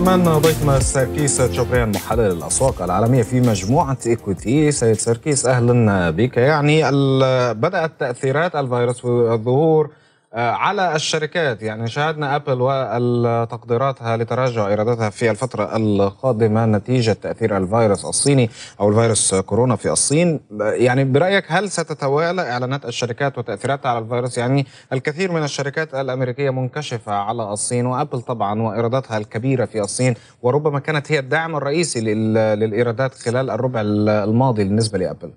معنا نعم، ضيفنا سركيس تشوبريان محلل الاسواق العالميه في مجموعه ايكويتي سيد سركيس اهلا بك يعني بدات تاثيرات الفيروس والظهور آه، على الشركات يعني شاهدنا أبل وتقديراتها لتراجع إيراداتها في الفترة القادمة نتيجة تأثير الفيروس الصيني أو الفيروس كورونا في الصين يعني برأيك هل ستتوالى إعلانات الشركات وتأثيراتها على الفيروس يعني الكثير من الشركات الأمريكية منكشفة على الصين وأبل طبعا وإيراداتها الكبيرة في الصين وربما كانت هي الدعم الرئيسي للإيرادات خلال الربع الماضي بالنسبة لأبل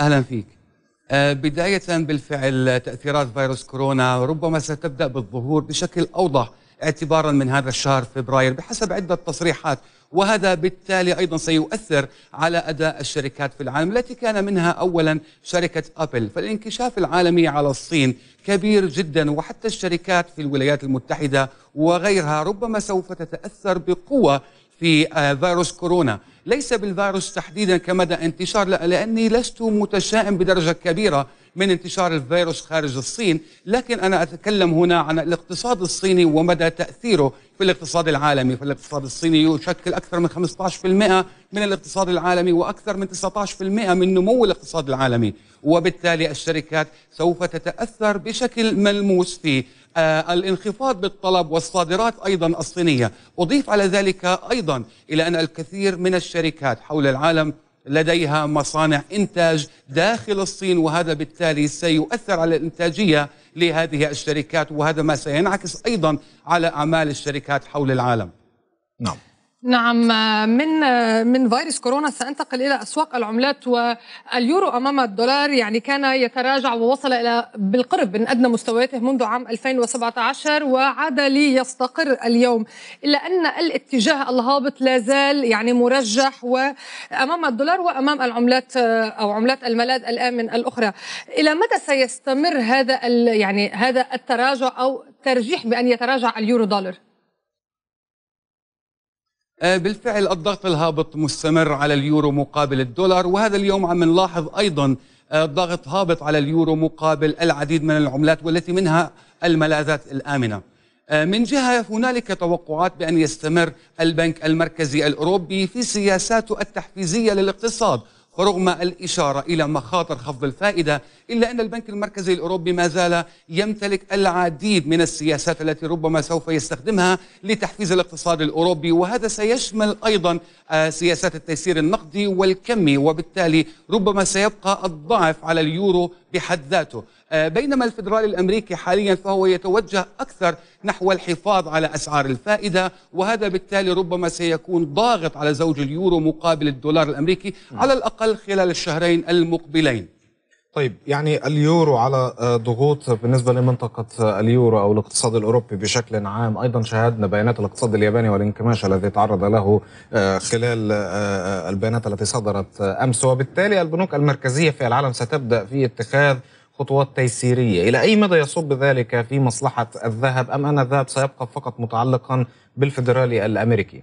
أهلا فيك آه، بداية بالفعل تأثيرات فيروس كورونا ربما ستبدأ بالظهور بشكل أوضح اعتبارا من هذا الشهر فبراير بحسب عدة تصريحات وهذا بالتالي أيضا سيؤثر على أداء الشركات في العالم التي كان منها أولا شركة أبل فالانكشاف العالمي على الصين كبير جدا وحتى الشركات في الولايات المتحدة وغيرها ربما سوف تتأثر بقوة في آه, فيروس كورونا ليس بالفيروس تحديدا كمدى انتشار لأني لست متشائم بدرجة كبيرة من انتشار الفيروس خارج الصين لكن أنا أتكلم هنا عن الاقتصاد الصيني ومدى تأثيره في الاقتصاد العالمي فالاقتصاد الصيني يشكل أكثر من 15% من الاقتصاد العالمي وأكثر من 19% من نمو الاقتصاد العالمي وبالتالي الشركات سوف تتأثر بشكل ملموس في آه، الانخفاض بالطلب والصادرات ايضا الصينيه، اضيف على ذلك ايضا الى ان الكثير من الشركات حول العالم لديها مصانع إنتاج داخل الصين وهذا بالتالي سيؤثر على الإنتاجية لهذه الشركات وهذا ما سينعكس أيضا على أعمال الشركات حول العالم نعم نعم من من فيروس كورونا سانتقل الى اسواق العملات واليورو امام الدولار يعني كان يتراجع ووصل الى بالقرب من ادنى مستوياته منذ عام 2017 وعاد ليستقر اليوم الا ان الاتجاه الهابط لا زال يعني مرجح وامام الدولار وامام العملات او عملات الملاذ الامن الاخرى الى متى سيستمر هذا يعني هذا التراجع او ترجيح بان يتراجع اليورو دولار؟ آه، بالفعل الضغط الهابط مستمر على اليورو مقابل الدولار وهذا اليوم عم نلاحظ أيضا آه، ضغط هابط على اليورو مقابل العديد من العملات والتي منها الملاذات الآمنة آه، من جهة هنالك توقعات بأن يستمر البنك المركزي الأوروبي في سياساته التحفيزية للاقتصاد ورغم الإشارة إلى مخاطر خفض الفائدة إلا أن البنك المركزي الأوروبي ما زال يمتلك العديد من السياسات التي ربما سوف يستخدمها لتحفيز الاقتصاد الأوروبي وهذا سيشمل أيضا آه، سياسات التيسير النقدي والكمي وبالتالي ربما سيبقى الضعف على اليورو بحد ذاته آه، بينما الفدرالي الأمريكي حاليا فهو يتوجه أكثر نحو الحفاظ على أسعار الفائدة وهذا بالتالي ربما سيكون ضاغط على زوج اليورو مقابل الدولار الأمريكي نعم. على الأقل خلال الشهرين المقبلين طيب يعني اليورو على آه، ضغوط بالنسبه لمنطقه آه، اليورو او الاقتصاد الاوروبي بشكل عام ايضا شاهدنا بيانات الاقتصاد الياباني والانكماش الذي تعرض له آه، خلال البيانات التي صدرت امس وبالتالي البنوك المركزيه في العالم ستبدا في اتخاذ خطوات تيسيريه، الى اي مدى يصب ذلك في مصلحه الذهب ام ان الذهب سيبقى فقط متعلقا بالفدرالي الامريكي؟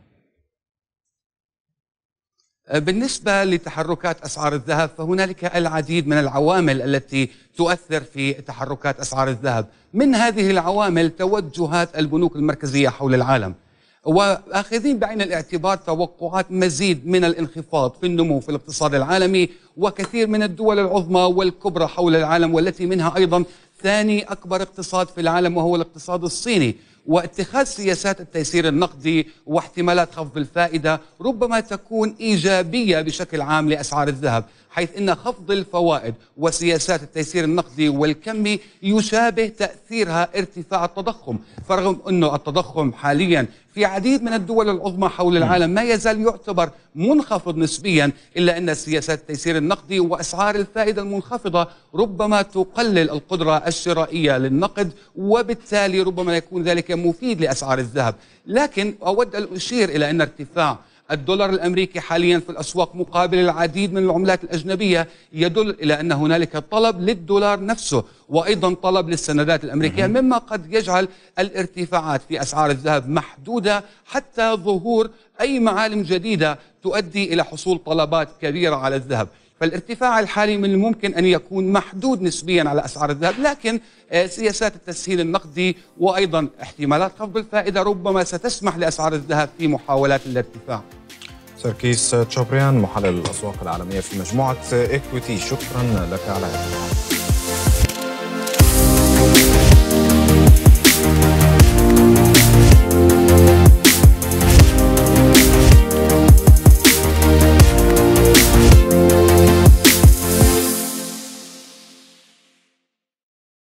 أه، بالنسبة لتحركات أسعار الذهب فهنالك العديد من العوامل التي تؤثر في تحركات أسعار الذهب من هذه العوامل توجهات البنوك المركزية حول العالم واخذين بعين الاعتبار توقعات مزيد من الانخفاض في النمو في الاقتصاد العالمي وكثير من الدول العظمى والكبرى حول العالم والتي منها ايضا ثاني اكبر اقتصاد في العالم وهو الاقتصاد الصيني واتخاذ سياسات التيسير النقدي واحتمالات خفض الفائدة ربما تكون إيجابية بشكل عام لأسعار الذهب حيث أن خفض الفوائد وسياسات التيسير النقدي والكمي يشابه تأثيرها ارتفاع التضخم فرغم أنه التضخم حاليا في عديد من الدول العظمى حول نعم. العالم ما يزال يعتبر منخفض نسبيا إلا أن سياسات التيسير النقدي وأسعار الفائدة المنخفضة ربما تقلل القدرة الشرائية للنقد وبالتالي ربما يكون ذلك مفيد لأسعار الذهب لكن أود أن أشير إلى أن ارتفاع الدولار الامريكي حاليا في الاسواق مقابل العديد من العملات الاجنبيه يدل الى ان هنالك طلب للدولار نفسه وايضا طلب للسندات الامريكيه مما قد يجعل الارتفاعات في اسعار الذهب محدوده حتى ظهور اي معالم جديده تؤدي الى حصول طلبات كبيره على الذهب فالارتفاع الحالي من الممكن ان يكون محدود نسبيا على اسعار الذهب لكن آه، سياسات التسهيل النقدي وايضا احتمالات خفض الفائده ربما ستسمح لاسعار الذهب في محاولات الارتفاع تركيس تشابريان محلل الأسواق العالمية في مجموعة ايكويتي شكرا لك على هذا